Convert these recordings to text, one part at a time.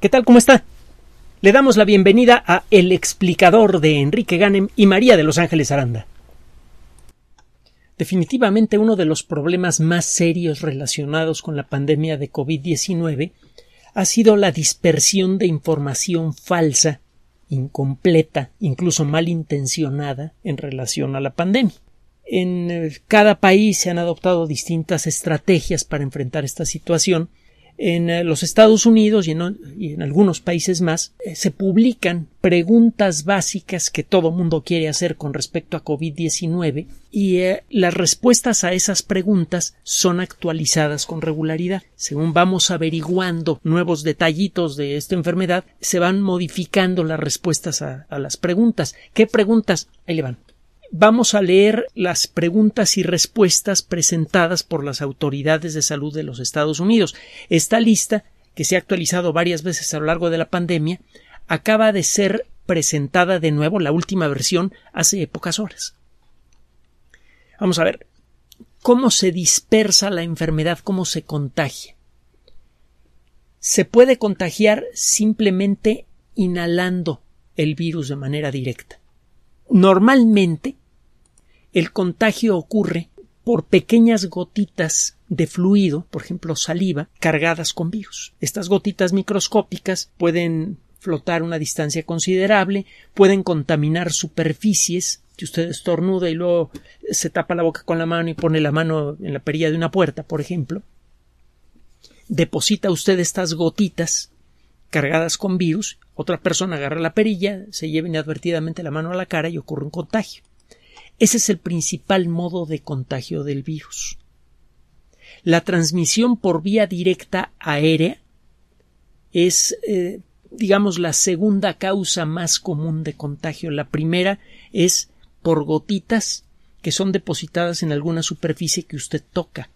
¿Qué tal? ¿Cómo está? Le damos la bienvenida a El explicador de Enrique Ganem y María de Los Ángeles Aranda. Definitivamente uno de los problemas más serios relacionados con la pandemia de COVID-19 ha sido la dispersión de información falsa, incompleta, incluso malintencionada en relación a la pandemia. En eh, cada país se han adoptado distintas estrategias para enfrentar esta situación en eh, los Estados Unidos y en, algunos países más eh, se publican preguntas básicas que todo mundo quiere hacer con respecto a COVID-19 y eh, las respuestas a esas preguntas son actualizadas con regularidad. Según vamos averiguando nuevos detallitos de esta enfermedad, se van modificando las respuestas a, a las preguntas. ¿Qué preguntas? Ahí le van. Vamos a leer las preguntas y respuestas presentadas por las autoridades de salud de los Estados Unidos. Esta lista, que se ha actualizado varias veces a lo largo de la pandemia, acaba de ser presentada de nuevo, la última versión, hace pocas horas. Vamos a ver cómo se dispersa la enfermedad, cómo se contagia. Se puede contagiar simplemente inhalando el virus de manera directa. Normalmente el contagio ocurre por pequeñas gotitas de fluido, por ejemplo saliva, cargadas con virus. Estas gotitas microscópicas pueden flotar una distancia considerable, pueden contaminar superficies. Si usted estornuda y luego se tapa la boca con la mano y pone la mano en la perilla de una puerta, por ejemplo, deposita usted estas gotitas cargadas con virus, otra persona agarra la perilla, se lleva inadvertidamente la mano a la cara y ocurre un contagio. Ese es el principal modo de contagio del virus. La transmisión por vía directa aérea es, eh, digamos, la segunda causa más común de contagio. La primera es por gotitas que son depositadas en alguna superficie que usted toca.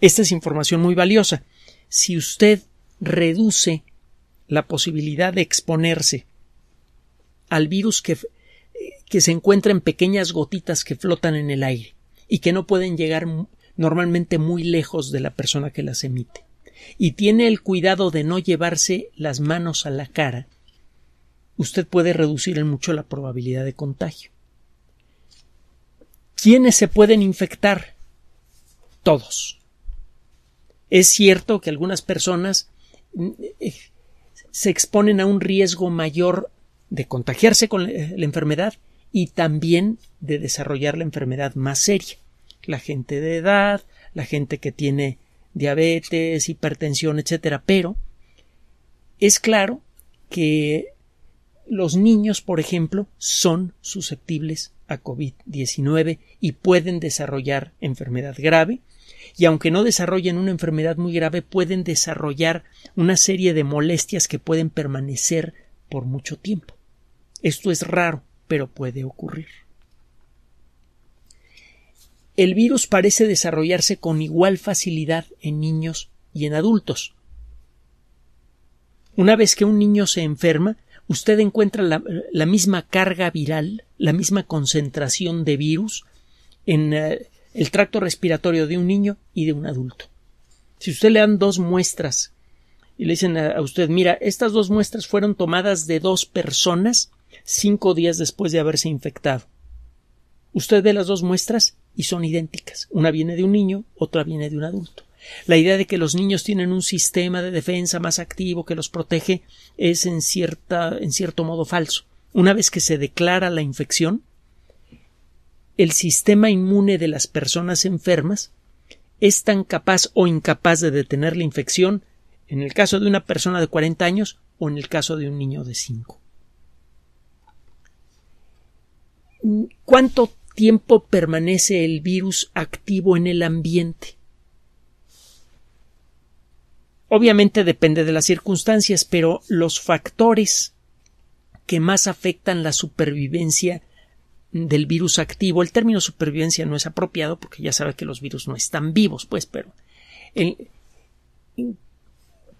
Esta es información muy valiosa. Si usted reduce la posibilidad de exponerse al virus que, que se encuentra en pequeñas gotitas que flotan en el aire y que no pueden llegar normalmente muy lejos de la persona que las emite. Y tiene el cuidado de no llevarse las manos a la cara. Usted puede reducir mucho la probabilidad de contagio. ¿Quiénes se pueden infectar? Todos. Es cierto que algunas personas se exponen a un riesgo mayor de contagiarse con eh, la enfermedad y también de desarrollar la enfermedad más seria. La gente de edad, la gente que tiene diabetes, hipertensión, etcétera. Pero es claro que los niños, por ejemplo, son susceptibles a COVID-19 y pueden desarrollar enfermedad grave y aunque no desarrollen una enfermedad muy grave pueden desarrollar una serie de molestias que pueden permanecer por mucho tiempo. Esto es raro, pero puede ocurrir. El virus parece desarrollarse con igual facilidad en niños y en adultos. Una vez que un niño se enferma, usted encuentra la, misma carga viral, la misma concentración de virus en eh, el tracto respiratorio de un niño y de un adulto. Si usted le dan dos muestras y le dicen a usted, mira, estas dos muestras fueron tomadas de dos personas cinco días después de haberse infectado. Usted ve las dos muestras y son idénticas. Una viene de un niño, otra viene de un adulto. La idea de que los niños tienen un sistema de defensa más activo que los protege es en, cierta, en cierto modo falso. Una vez que se declara la infección, el sistema inmune de las personas enfermas es tan capaz o incapaz de detener la infección en el caso de una persona de 40 años o en el caso de un niño de 5. ¿Cuánto tiempo permanece el virus activo en el ambiente? Obviamente depende de las circunstancias, pero los factores que más afectan la supervivencia del virus activo. El término supervivencia no es apropiado porque ya sabe que los virus no están vivos, pues, pero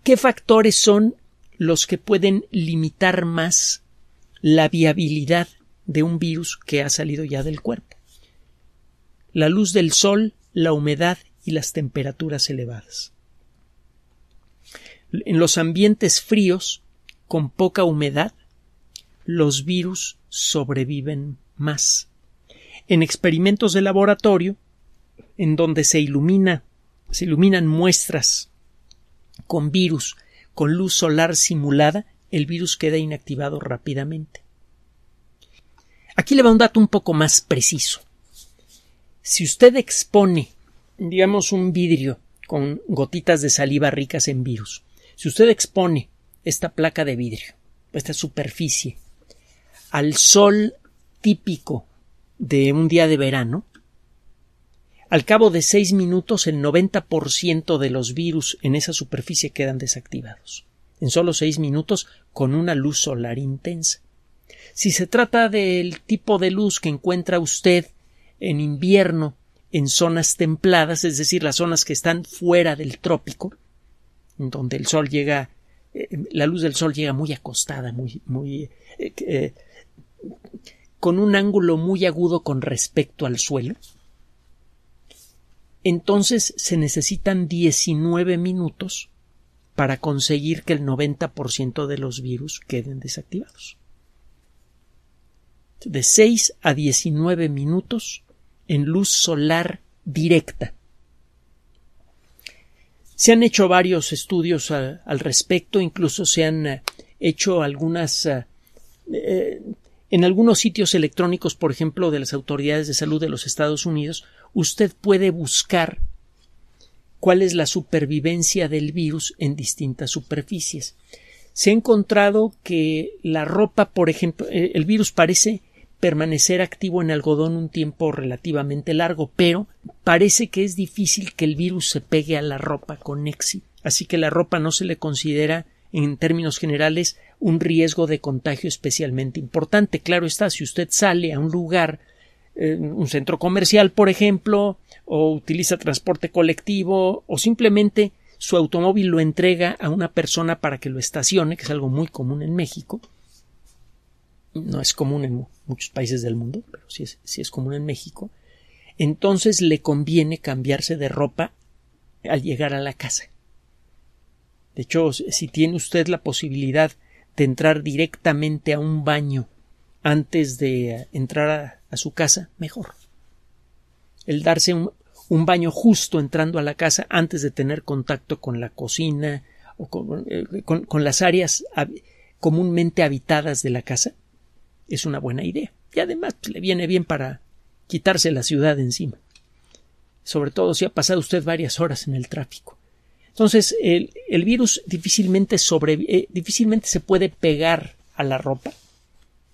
¿qué factores son los que pueden limitar más la viabilidad de un virus que ha salido ya del cuerpo? La luz del sol, la humedad y las temperaturas elevadas. En los ambientes fríos, con poca humedad, los virus sobreviven más. En experimentos de laboratorio, en donde se ilumina, se iluminan muestras con virus, con luz solar simulada, el virus queda inactivado rápidamente. Aquí le va un dato un poco más preciso. Si usted expone, digamos, un vidrio con gotitas de saliva ricas en virus, si usted expone esta placa de vidrio, esta superficie, al sol típico de un día de verano, al cabo de seis minutos el 90% de los virus en esa superficie quedan desactivados, en solo seis minutos con una luz solar intensa. Si se trata del tipo de luz que encuentra usted en invierno en zonas templadas, es decir, las zonas que están fuera del trópico, donde el sol llega, eh, la luz del sol llega muy acostada, muy, muy, eh, eh, con un ángulo muy agudo con respecto al suelo, entonces se necesitan 19 minutos para conseguir que el 90% de los virus queden desactivados. De 6 a 19 minutos en luz solar directa. Se han hecho varios estudios eh, al, respecto, incluso se han eh, hecho algunas eh, en algunos sitios electrónicos, por ejemplo, de las autoridades de salud de los Estados Unidos, usted puede buscar cuál es la supervivencia del virus en distintas superficies. Se ha encontrado que la ropa, por ejemplo, eh, el virus parece permanecer activo en algodón un tiempo relativamente largo, pero parece que es difícil que el virus se pegue a la ropa con éxito. Así que la ropa no se le considera en términos generales, un riesgo de contagio especialmente importante. Claro está, si usted sale a un lugar, eh, un centro comercial, por ejemplo, o utiliza transporte colectivo, o simplemente su automóvil lo entrega a una persona para que lo estacione, que es algo muy común en México. No es común en muchos países del mundo, pero sí es común en México. Entonces le conviene cambiarse de ropa al llegar a la casa de hecho, si tiene usted la posibilidad de entrar directamente a un baño antes de entrar a, su casa, mejor. El darse un, baño justo entrando a la casa antes de tener contacto con la cocina o con, eh, las áreas comúnmente habitadas de la casa es una buena idea. Y además pues, le viene bien para quitarse la ciudad encima. Sobre todo si ha pasado usted varias horas en el tráfico. Entonces, el, virus difícilmente, eh, difícilmente se puede pegar a la ropa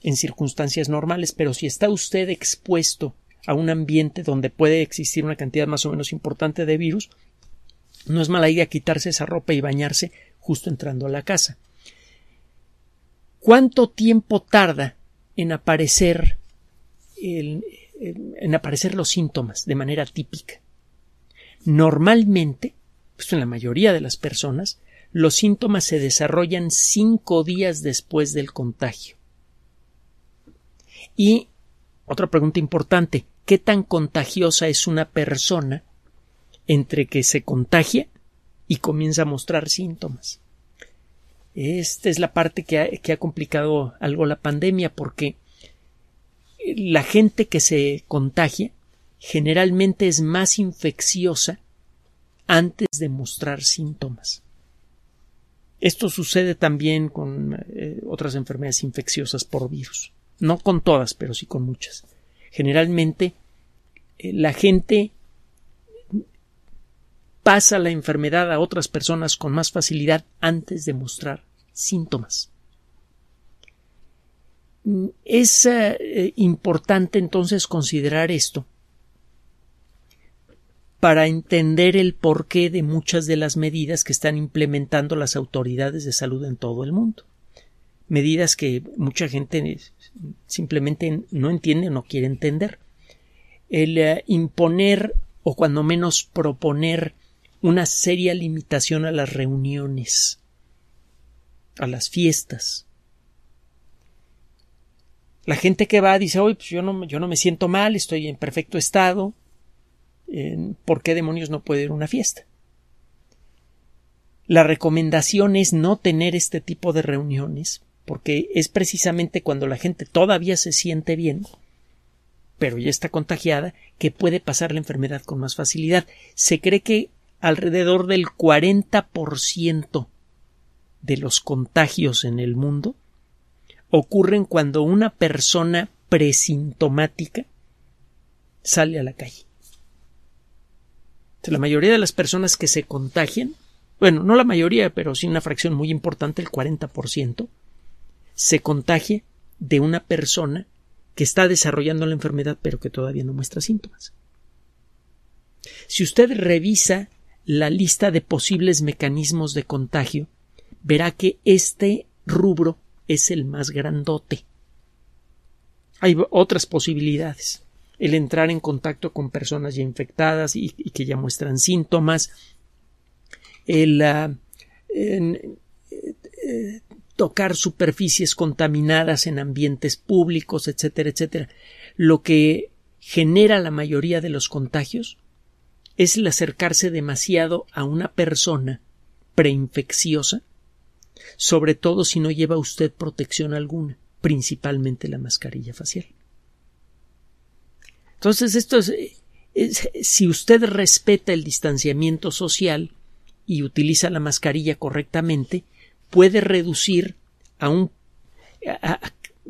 en circunstancias normales, pero si está usted expuesto a un ambiente donde puede existir una cantidad más o menos importante de virus, no es mala idea quitarse esa ropa y bañarse justo entrando a la casa. ¿Cuánto tiempo tarda en aparecer, en aparecer los síntomas de manera típica? Normalmente pues, en la mayoría de las personas, los síntomas se desarrollan cinco días después del contagio. Y otra pregunta importante, ¿qué tan contagiosa es una persona entre que se contagia y comienza a mostrar síntomas? Esta es la parte que ha complicado algo la pandemia porque la gente que se contagia generalmente es más infecciosa antes de mostrar síntomas. Esto sucede también con eh, otras enfermedades infecciosas por virus. No con todas, pero sí con muchas. Generalmente eh, la gente pasa la enfermedad a otras personas con más facilidad antes de mostrar síntomas. Mm, es eh, importante entonces considerar esto para entender el porqué de muchas de las medidas que están implementando las autoridades de salud en todo el mundo. Medidas que mucha gente simplemente no entiende o no quiere entender. El eh, imponer o cuando menos proponer una seria limitación a las reuniones, a las fiestas. La gente que va dice, hoy pues yo yo no me siento mal, estoy en perfecto estado, ¿por qué demonios no puede ir a una fiesta? La recomendación es no tener este tipo de reuniones, porque es precisamente cuando la gente todavía se siente bien, pero ya está contagiada, que puede pasar la enfermedad con más facilidad. Se cree que alrededor del 40% de los contagios en el mundo ocurren cuando una persona presintomática sale a la calle. Este, la mayoría de las personas que se contagian, bueno, no la mayoría, pero sí una fracción muy importante, el 40%, se contagia de una persona que está desarrollando la enfermedad pero que todavía no muestra síntomas. Si usted revisa la lista de posibles mecanismos de contagio, verá que este rubro es el más grandote. Hay otras posibilidades, el entrar en contacto con personas ya infectadas y, que ya muestran síntomas, el ah, eh, tocar superficies contaminadas en ambientes públicos, etcétera, etcétera. Lo que genera la mayoría de los contagios es el acercarse demasiado a una persona preinfecciosa, sobre todo si no lleva usted protección alguna, principalmente la mascarilla facial. Entonces, esto es, si usted respeta el distanciamiento social y utiliza la mascarilla correctamente, puede reducir a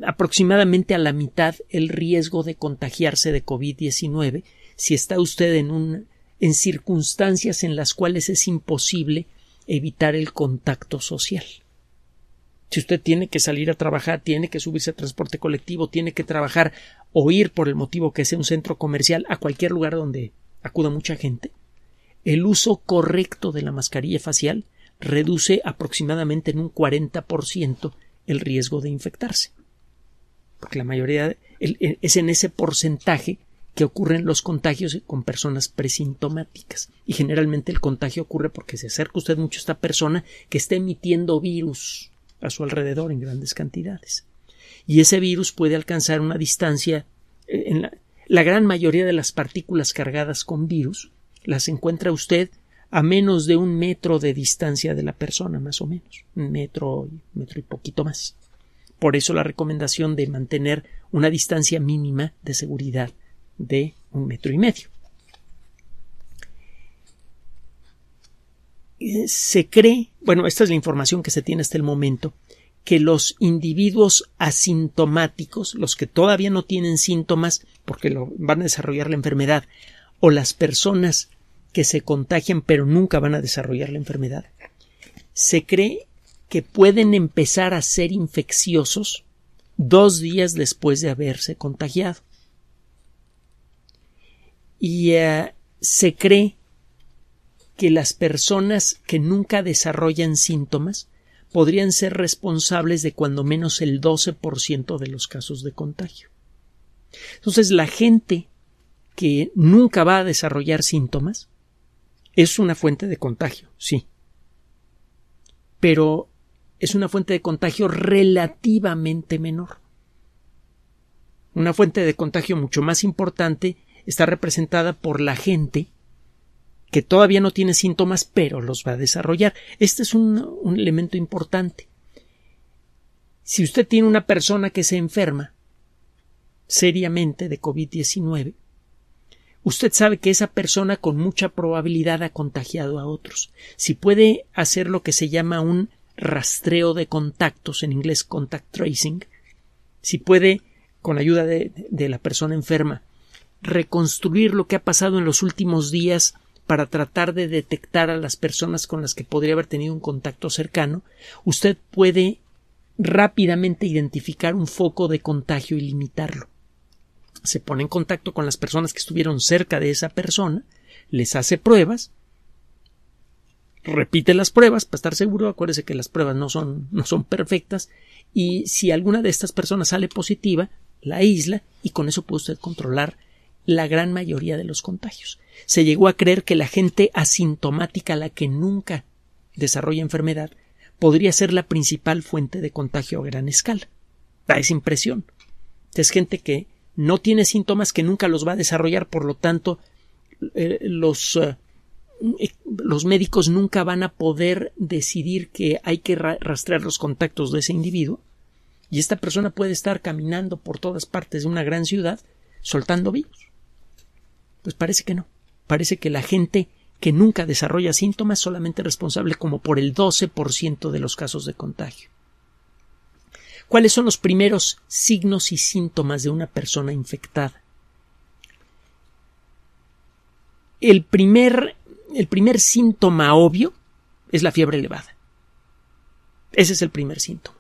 aproximadamente a la mitad el riesgo de contagiarse de COVID-19 si está usted en un en circunstancias en las cuales es imposible evitar el contacto social. Si usted tiene que salir a trabajar, tiene que subirse a transporte colectivo, tiene que trabajar o ir por el motivo que sea un centro comercial a cualquier lugar donde acuda mucha gente, el uso correcto de la mascarilla facial reduce aproximadamente en un 40% el riesgo de infectarse. Porque la mayoría es en ese porcentaje que ocurren los contagios con personas presintomáticas. Y generalmente el contagio ocurre porque se acerca usted mucho a esta persona que está emitiendo virus a su alrededor en grandes cantidades. Y ese virus puede alcanzar una distancia eh, en la, gran mayoría de las partículas cargadas con virus las encuentra usted a menos de un metro de distancia de la persona, más o menos, un metro, metro y poquito más. Por eso la recomendación de mantener una distancia mínima de seguridad de un metro y medio. se cree, bueno, esta es la información que se tiene hasta el momento, que los individuos asintomáticos, los que todavía no tienen síntomas porque lo, van a desarrollar la enfermedad, o las personas que se contagian pero nunca van a desarrollar la enfermedad, se cree que pueden empezar a ser infecciosos dos días después de haberse contagiado. Y eh, se cree que las personas que nunca desarrollan síntomas podrían ser responsables de cuando menos el 12% de los casos de contagio. Entonces, la gente que nunca va a desarrollar síntomas es una fuente de contagio, sí. Pero es una fuente de contagio relativamente menor. Una fuente de contagio mucho más importante está representada por la gente que todavía no tiene síntomas, pero los va a desarrollar. Este es un, elemento importante. Si usted tiene una persona que se enferma seriamente de COVID-19, usted sabe que esa persona con mucha probabilidad ha contagiado a otros. Si puede hacer lo que se llama un rastreo de contactos, en inglés contact tracing, si puede, con ayuda de, de la persona enferma, reconstruir lo que ha pasado en los últimos días para tratar de detectar a las personas con las que podría haber tenido un contacto cercano, usted puede rápidamente identificar un foco de contagio y limitarlo. Se pone en contacto con las personas que estuvieron cerca de esa persona, les hace pruebas, repite las pruebas para estar seguro, acuérdese que las pruebas no son, no son perfectas, y si alguna de estas personas sale positiva, la aísla, y con eso puede usted controlar la gran mayoría de los contagios. Se llegó a creer que la gente asintomática, la que nunca desarrolla enfermedad, podría ser la principal fuente de contagio a gran escala. Da ah, esa impresión. Es gente que no tiene síntomas, que nunca los va a desarrollar, por lo tanto, eh, los, eh, los médicos nunca van a poder decidir que hay que rastrear los contactos de ese individuo. Y esta persona puede estar caminando por todas partes de una gran ciudad soltando virus. Pues parece que no. Parece que la gente que nunca desarrolla síntomas solamente responsable como por el 12% de los casos de contagio. ¿Cuáles son los primeros signos y síntomas de una persona infectada? El primer, el primer síntoma obvio es la fiebre elevada. Ese es el primer síntoma.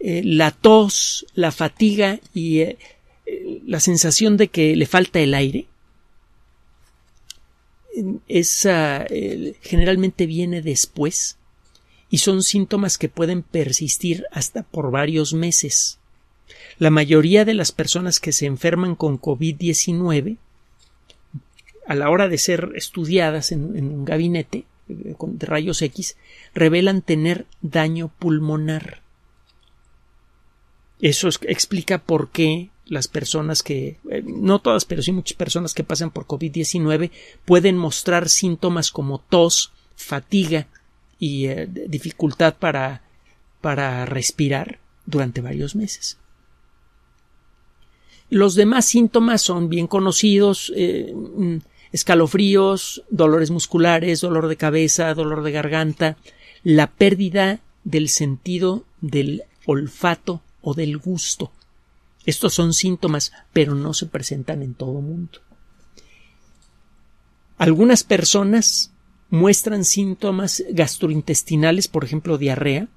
Eh, la tos, la fatiga y eh, la sensación de que le falta el aire generalmente viene después y son síntomas que pueden persistir hasta por varios meses. La mayoría de las personas que se enferman con COVID-19 a la hora de ser estudiadas en, en un gabinete eh, de rayos X revelan tener daño pulmonar. Eso explica por qué las personas que, eh, no todas, pero sí muchas personas que pasan por COVID-19 pueden mostrar síntomas como tos, fatiga y eh, dificultad para, respirar durante varios meses. Los demás síntomas son bien conocidos, eh, mm, escalofríos, dolores musculares, dolor de cabeza, dolor de garganta, la pérdida del sentido del olfato o del gusto. Estos son síntomas, pero no se presentan en todo mundo. Algunas personas muestran síntomas gastrointestinales, por ejemplo, diarrea,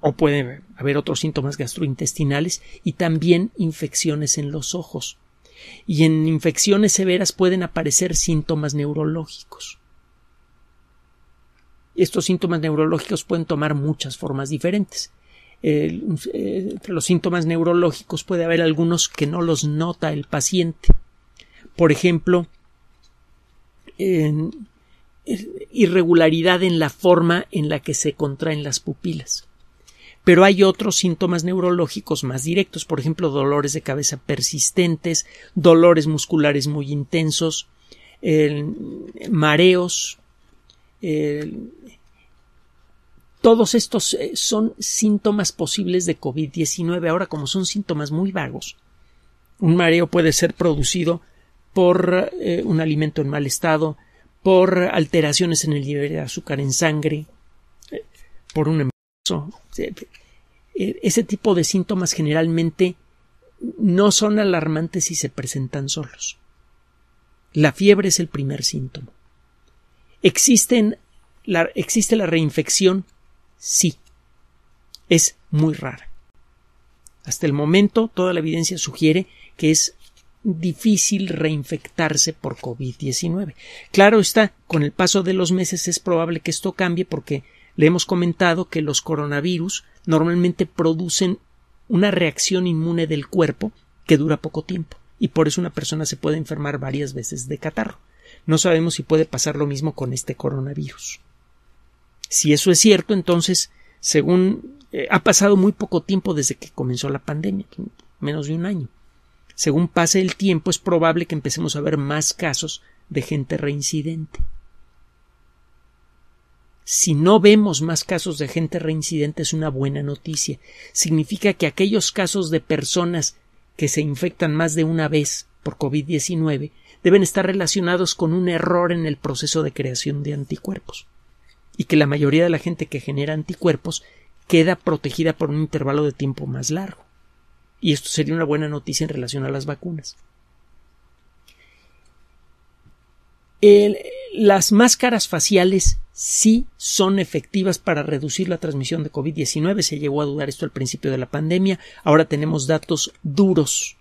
o puede haber otros síntomas gastrointestinales y también infecciones en los ojos. Y en infecciones severas pueden aparecer síntomas neurológicos. Estos síntomas neurológicos pueden tomar muchas formas diferentes. Eh, entre los síntomas neurológicos puede haber algunos que no los nota el paciente. Por ejemplo, irregularidad en la forma en la que se contraen las pupilas. Pero hay otros síntomas neurológicos más directos, por ejemplo, dolores de cabeza persistentes, dolores musculares muy intensos, mareos, todos estos eh, son síntomas posibles de COVID-19. Ahora, como son síntomas muy vagos, un mareo puede ser producido por eh, un alimento en mal estado, por alteraciones en el nivel de azúcar en sangre, eh, por un embarazo. ese tipo de síntomas generalmente no son alarmantes si se presentan solos. La fiebre es el primer síntoma. Existen existe la reinfección sí. Es muy rara. Hasta el momento, toda la evidencia sugiere que es difícil reinfectarse por COVID-19. Claro está, con el paso de los meses es probable que esto cambie porque le hemos comentado que los coronavirus normalmente producen una reacción inmune del cuerpo que dura poco tiempo y por eso una persona se puede enfermar varias veces de catarro. No sabemos si puede pasar lo mismo con este coronavirus. Si eso es cierto, entonces, según eh, ha pasado muy poco tiempo desde que comenzó la pandemia, menos de un año. Según pase el tiempo, es probable que empecemos a ver más casos de gente reincidente. Si no vemos más casos de gente reincidente es una buena noticia. Significa que aquellos casos de personas que se infectan más de una vez por COVID-19 deben estar relacionados con un error en el proceso de creación de anticuerpos y que la mayoría de la gente que genera anticuerpos queda protegida por un intervalo de tiempo más largo. Y esto sería una buena noticia en relación a las vacunas. las máscaras faciales sí son efectivas para reducir la transmisión de COVID-19. Se llegó a dudar esto al principio de la pandemia. Ahora tenemos datos duros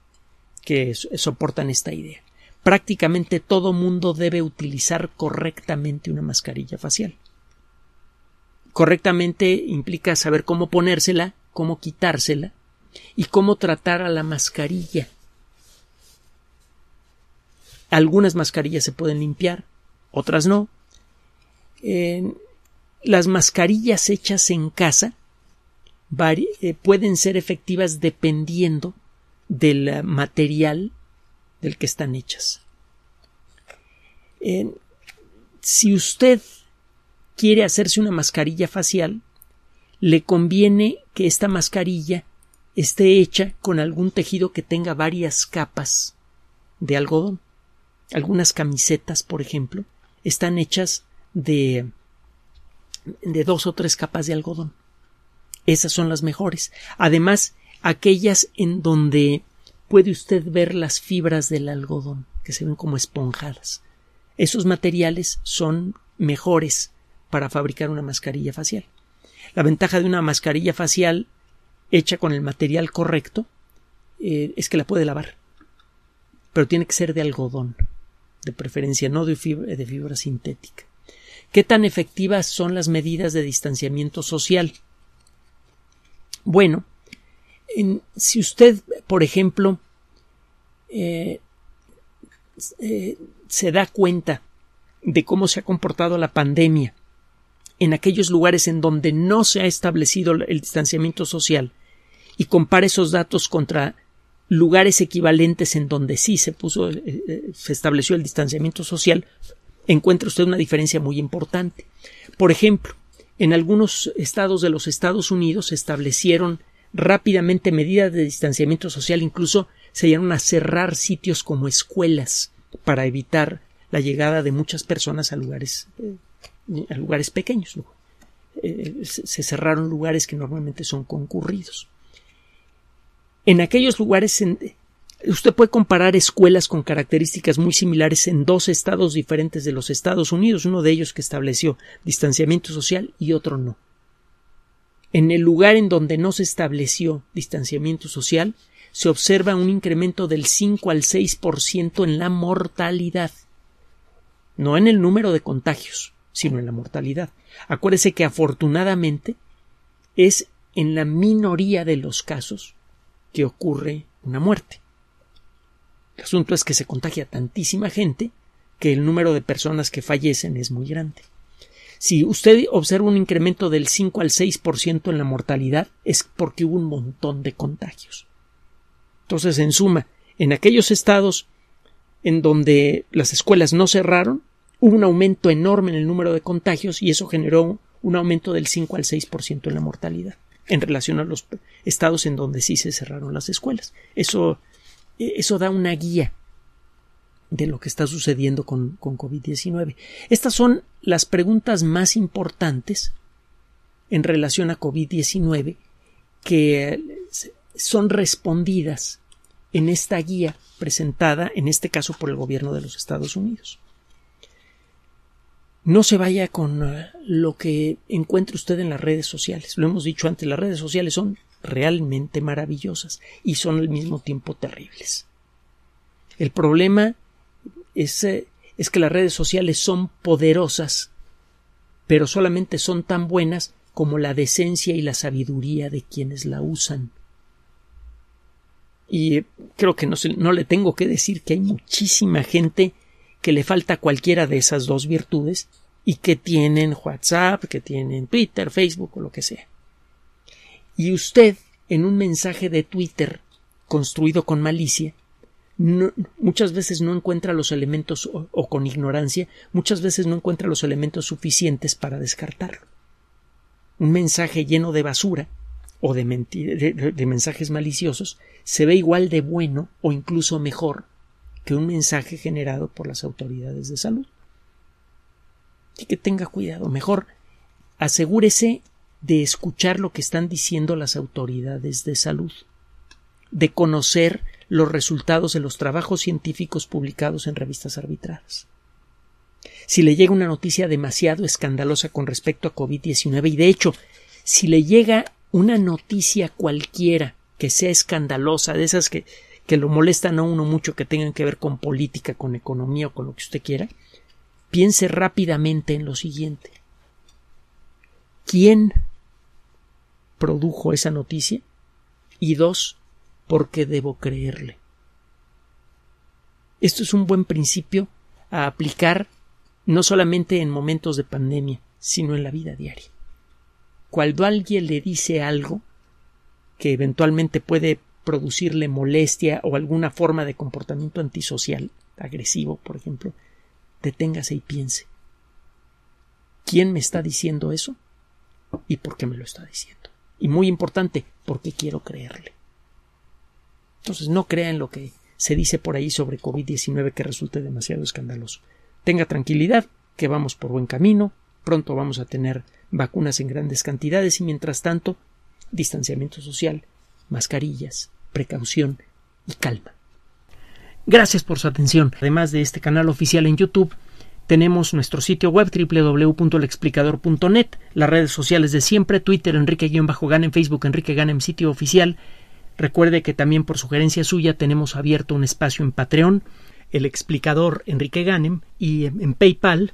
que soportan esta idea. Prácticamente todo mundo debe utilizar correctamente una mascarilla facial correctamente implica saber cómo ponérsela, cómo quitársela y cómo tratar a la mascarilla. Algunas mascarillas se pueden limpiar, otras no. las mascarillas hechas en casa eh, pueden ser efectivas dependiendo del eh, material del que están hechas. si usted quiere hacerse una mascarilla facial, le conviene que esta mascarilla esté hecha con algún tejido que tenga varias capas de algodón. Algunas camisetas, por ejemplo, están hechas de de dos o tres capas de algodón. Esas son las mejores. Además, aquellas en donde puede usted ver las fibras del algodón, que se ven como esponjadas. Esos materiales son mejores para fabricar una mascarilla facial. La ventaja de una mascarilla facial hecha con el material correcto eh, es que la puede lavar, pero tiene que ser de algodón, de preferencia, no de fibra, sintética. ¿Qué tan efectivas son las medidas de distanciamiento social? Bueno, si usted, por ejemplo, eh, eh, se da cuenta de cómo se ha comportado la pandemia en aquellos lugares en donde no se ha establecido el distanciamiento social y compare esos datos contra lugares equivalentes en donde sí se puso, eh, eh, se estableció el distanciamiento social, encuentra usted una diferencia muy importante. Por ejemplo, en algunos estados de los Estados Unidos se establecieron rápidamente medidas de distanciamiento social, incluso se llegaron a cerrar sitios como escuelas para evitar la llegada de muchas personas a lugares eh, eh, a lugares pequeños. Eh, se cerraron lugares que normalmente son concurridos. En aquellos lugares, usted puede comparar escuelas con características muy similares en dos estados diferentes de los Estados Unidos, uno de ellos que estableció distanciamiento social y otro no. En el lugar en donde no se estableció distanciamiento social, se observa un incremento del 5 al 6% en la mortalidad, no en el número de contagios, sino en la mortalidad. Acuérdese que afortunadamente es en la minoría de los casos que ocurre una muerte. El asunto es que se contagia tantísima gente que el número de personas que fallecen es muy grande. Si usted observa un incremento del 5 al 6% en la mortalidad, es porque hubo un montón de contagios. Entonces, en suma, en aquellos estados en donde las escuelas no cerraron, hubo un aumento enorme en el número de contagios y eso generó un aumento del 5 al 6% en la mortalidad en relación a los estados en donde sí se cerraron las escuelas. Eso, e, eso da una guía de lo que está sucediendo con, con COVID-19. Estas son las preguntas más importantes en relación a COVID-19 que son respondidas en esta guía presentada, en este caso, por el gobierno de los Estados Unidos no se vaya con eh, lo que encuentre usted en las redes sociales. Lo hemos dicho antes, las redes sociales son realmente maravillosas y son al mismo tiempo terribles. El problema es, eh, es que las redes sociales son poderosas, pero solamente son tan buenas como la decencia y la sabiduría de quienes la usan. Y eh, creo que no, no le tengo que decir que hay muchísima gente que le falta cualquiera de esas dos virtudes y que tienen WhatsApp, que tienen Twitter, Facebook o lo que sea. Y usted, en un mensaje de Twitter construido con malicia, muchas veces no encuentra los elementos o, con ignorancia, muchas veces no encuentra los elementos suficientes para descartarlo. Un mensaje lleno de basura o de mensajes maliciosos se ve igual de bueno o incluso mejor que un mensaje generado por las autoridades de salud. y que tenga cuidado, mejor asegúrese de escuchar lo que están diciendo las autoridades de salud, de conocer los resultados de los trabajos científicos publicados en revistas arbitradas. Si le llega una noticia demasiado escandalosa con respecto a COVID-19 y de hecho, si le llega una noticia cualquiera que sea escandalosa, de esas que que lo molestan a uno mucho que tengan que ver con política, con economía o con lo que usted quiera, piense rápidamente en lo siguiente. ¿Quién produjo esa noticia? Y dos, ¿por qué debo creerle? Esto es un buen principio a aplicar no solamente en momentos de pandemia, sino en la vida diaria. Cuando alguien le dice algo que eventualmente puede producirle molestia o alguna forma de comportamiento antisocial, agresivo, por ejemplo, deténgase y piense. ¿Quién me está diciendo eso? ¿Y por qué me lo está diciendo? Y muy importante, porque quiero creerle? Entonces, no crea en lo que se dice por ahí sobre COVID-19 que resulte demasiado escandaloso. Tenga tranquilidad, que vamos por buen camino, pronto vamos a tener vacunas en grandes cantidades y mientras tanto, distanciamiento social, mascarillas, precaución y calma. Gracias por su atención. Además de este canal oficial en YouTube, tenemos nuestro sitio web www.lexplicador.net, las redes sociales de siempre, Twitter Enrique-Ganem, Facebook Enrique Ganem, sitio oficial. Recuerde que también por sugerencia suya tenemos abierto un espacio en Patreon, el explicador Enrique Ganem y en PayPal